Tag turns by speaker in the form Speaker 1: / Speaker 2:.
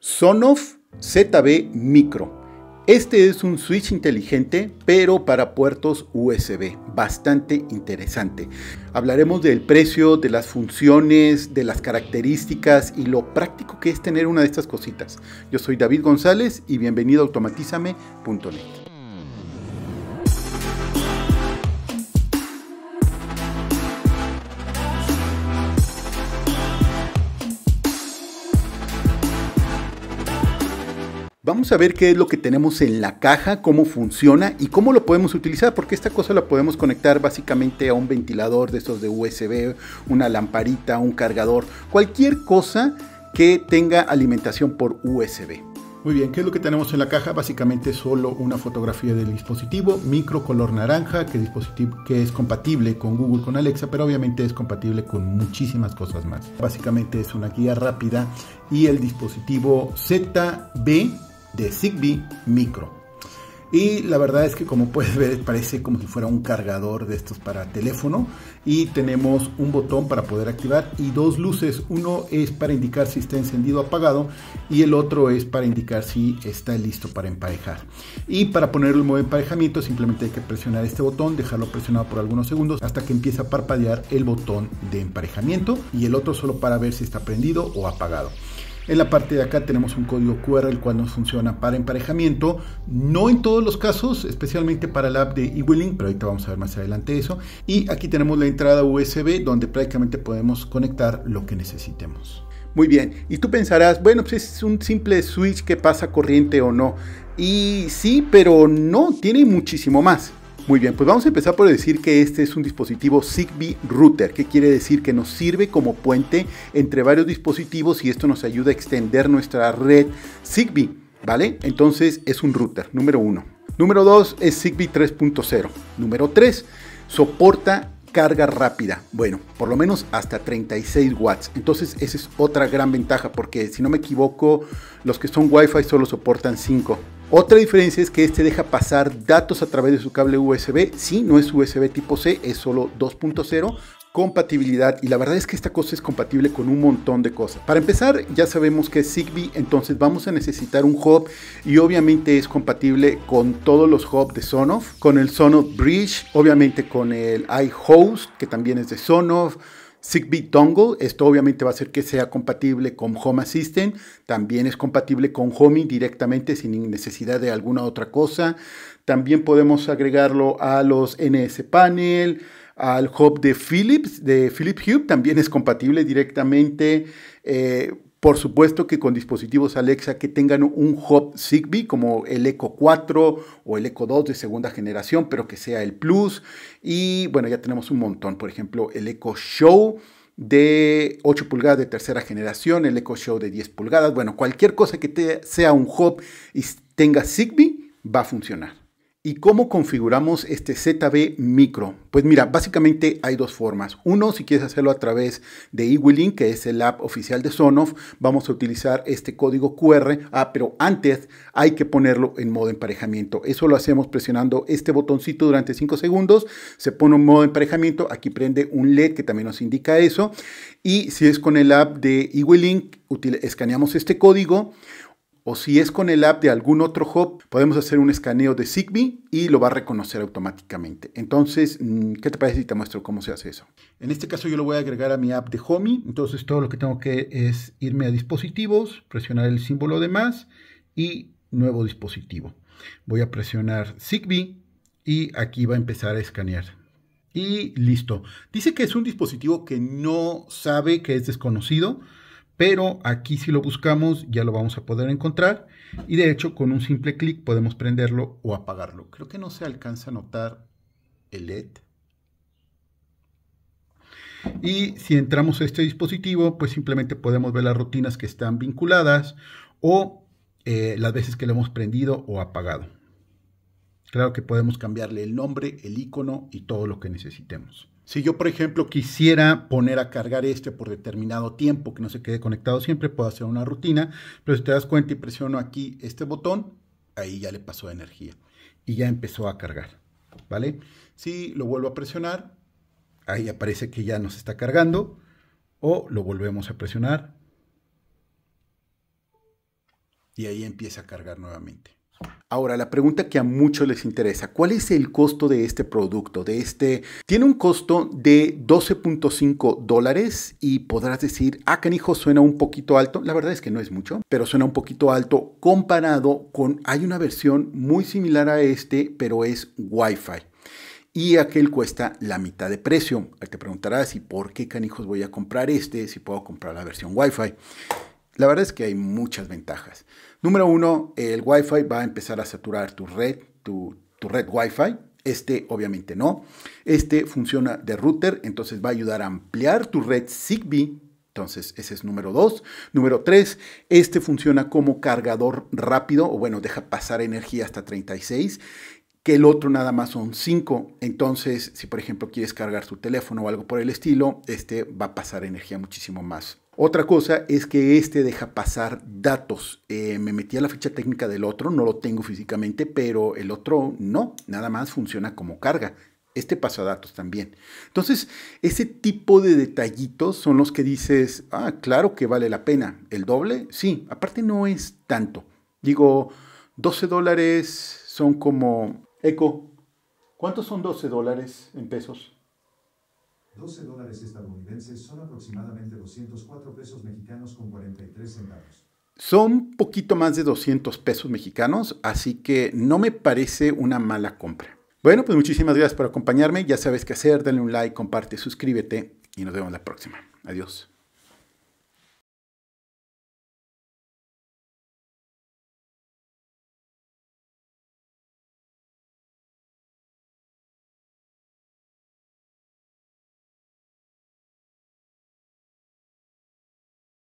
Speaker 1: Sonoff ZB Micro. Este es un switch inteligente, pero para puertos USB, bastante interesante. Hablaremos del precio, de las funciones, de las características y lo práctico que es tener una de estas cositas. Yo soy David González y bienvenido a automatízame.net. Vamos a ver qué es lo que tenemos en la caja, cómo funciona y cómo lo podemos utilizar, porque esta cosa la podemos conectar básicamente a un ventilador de esos de USB, una lamparita, un cargador, cualquier cosa que tenga alimentación por USB. Muy bien, ¿qué es lo que tenemos en la caja? Básicamente solo una fotografía del dispositivo, micro color naranja, que, dispositivo, que es compatible con Google, con Alexa, pero obviamente es compatible con muchísimas cosas más. Básicamente es una guía rápida y el dispositivo ZB de Zigbee Micro. Y la verdad es que como puedes ver parece como si fuera un cargador de estos para teléfono y tenemos un botón para poder activar y dos luces. Uno es para indicar si está encendido o apagado y el otro es para indicar si está listo para emparejar. Y para ponerlo en modo emparejamiento simplemente hay que presionar este botón, dejarlo presionado por algunos segundos hasta que empiece a parpadear el botón de emparejamiento y el otro solo para ver si está prendido o apagado. En la parte de acá tenemos un código QR el cual nos funciona para emparejamiento, no en todos los casos, especialmente para la app de eWilling, pero ahorita vamos a ver más adelante eso. Y aquí tenemos la entrada USB donde prácticamente podemos conectar lo que necesitemos. Muy bien, y tú pensarás, bueno, pues es un simple switch que pasa corriente o no. Y sí, pero no, tiene muchísimo más. Muy bien, pues vamos a empezar por decir que este es un dispositivo Zigbee Router, que quiere decir que nos sirve como puente entre varios dispositivos y esto nos ayuda a extender nuestra red Zigbee, ¿vale? Entonces es un router, número uno. Número dos es Zigbee 3.0. Número tres, soporta carga rápida. Bueno, por lo menos hasta 36 watts. Entonces esa es otra gran ventaja porque si no me equivoco, los que son Wi-Fi solo soportan 5 otra diferencia es que este deja pasar datos a través de su cable USB. Sí, no es USB tipo C, es solo 2.0. Compatibilidad, y la verdad es que esta cosa es compatible con un montón de cosas. Para empezar, ya sabemos que es Zigbee, entonces vamos a necesitar un hub y obviamente es compatible con todos los hubs de Sonoff, con el Sonoff Bridge, obviamente con el iHost, que también es de Sonoff Zigbee Dongle, esto obviamente va a hacer que sea compatible con Home Assistant, también es compatible con Homey directamente sin necesidad de alguna otra cosa. También podemos agregarlo a los NS Panel, al hub de Philips, de Philips Hue, también es compatible directamente. Eh, por supuesto que con dispositivos Alexa que tengan un hub Zigbee como el Echo 4 o el Echo 2 de segunda generación, pero que sea el Plus. Y bueno, ya tenemos un montón. Por ejemplo, el Echo Show de 8 pulgadas de tercera generación, el Echo Show de 10 pulgadas. Bueno, cualquier cosa que sea un hub y tenga Zigbee va a funcionar. ¿Y cómo configuramos este ZB micro? Pues mira, básicamente hay dos formas. Uno, si quieres hacerlo a través de eWilling, que es el app oficial de Sonoff, vamos a utilizar este código QR. Ah, pero antes hay que ponerlo en modo emparejamiento. Eso lo hacemos presionando este botoncito durante 5 segundos. Se pone en modo emparejamiento. Aquí prende un LED que también nos indica eso. Y si es con el app de eWilling, escaneamos este código o si es con el app de algún otro hub, podemos hacer un escaneo de Zigbee y lo va a reconocer automáticamente. Entonces, mm, ¿qué te parece si te muestro cómo se hace eso? En este caso yo lo voy a agregar a mi app de Homey. Entonces, todo lo que tengo que es irme a dispositivos, presionar el símbolo de más y nuevo dispositivo. Voy a presionar Zigbee y aquí va a empezar a escanear. Y listo. Dice que es un dispositivo que no sabe que es desconocido pero aquí si lo buscamos ya lo vamos a poder encontrar y de hecho con un simple clic podemos prenderlo o apagarlo. Creo que no se alcanza a notar el LED. Y si entramos a este dispositivo, pues simplemente podemos ver las rutinas que están vinculadas o eh, las veces que lo hemos prendido o apagado. Claro que podemos cambiarle el nombre, el icono y todo lo que necesitemos. Si yo, por ejemplo, quisiera poner a cargar este por determinado tiempo, que no se quede conectado siempre, puedo hacer una rutina, pero si te das cuenta y presiono aquí este botón, ahí ya le pasó energía y ya empezó a cargar, ¿vale? Si lo vuelvo a presionar, ahí aparece que ya nos está cargando, o lo volvemos a presionar y ahí empieza a cargar nuevamente. Ahora, la pregunta que a muchos les interesa, ¿cuál es el costo de este producto? De este... Tiene un costo de 12.5 dólares y podrás decir, ah, canijo, suena un poquito alto. La verdad es que no es mucho, pero suena un poquito alto comparado con, hay una versión muy similar a este, pero es Wi-Fi y aquel cuesta la mitad de precio. te preguntarás, ¿y por qué canijos voy a comprar este si puedo comprar la versión Wi-Fi? La verdad es que hay muchas ventajas. Número uno, el Wi-Fi va a empezar a saturar tu red, tu, red Wi-Fi. Este obviamente no. Este funciona de router, entonces va a ayudar a ampliar tu red Zigbee entonces, ese es número dos. Número tres, este funciona como cargador rápido, o bueno, deja pasar energía hasta 36, que el otro nada más son 5. Entonces, si por ejemplo quieres cargar tu teléfono o algo por el estilo, este va a pasar energía muchísimo más otra cosa es que este deja pasar datos. Eh, me metí a la ficha técnica del otro, no lo tengo físicamente, pero el otro no, nada más funciona como carga. Este pasa datos también. Entonces, ese tipo de detallitos son los que dices, ah, claro que vale la pena. ¿El doble? Sí, aparte no es tanto. Digo, 12 dólares son como... Eco, ¿cuántos son 12 dólares en pesos? 12 dólares estadounidenses son aproximadamente 204 pesos mexicanos con 43 centavos. Son poquito más de 200 pesos mexicanos, así que no me parece una mala compra. Bueno, pues muchísimas gracias por acompañarme. Ya sabes qué hacer, dale un like, comparte, suscríbete y nos vemos la próxima. Adiós.